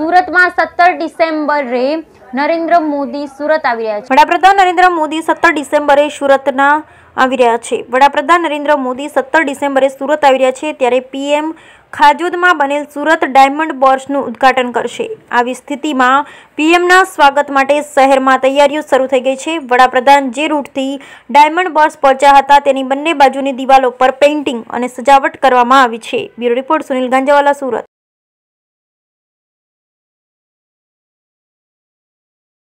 સુરતમાં સત્તર ડિસેમ્બરે નરેન્દ્ર મોદી સુરત આવી રહ્યા છે વડાપ્રધાન નરેન્દ્ર મોદી સત્તર ડિસેમ્બરે સુરતના આવી રહ્યા છે વડાપ્રધાન નરેન્દ્ર મોદી સત્તર ડિસેમ્બરે સુરત આવી રહ્યા છે ત્યારે પીએમ ખાજોદમાં બનેલ સુરત ડાયમંડ બોર્સનું ઉદ્ઘાટન કરશે આવી સ્થિતિમાં પીએમના સ્વાગત માટે શહેરમાં તૈયારીઓ શરૂ થઈ ગઈ છે વડાપ્રધાન જે રૂટથી ડાયમંડ બોર્સ પહોંચ્યા હતા તેની બંને બાજુની દિવાલો પર પેઇન્ટિંગ અને સજાવટ કરવામાં આવી છે બ્યુરો રિપોર્ટ સુનિલ ગાંજાવાલા સુરત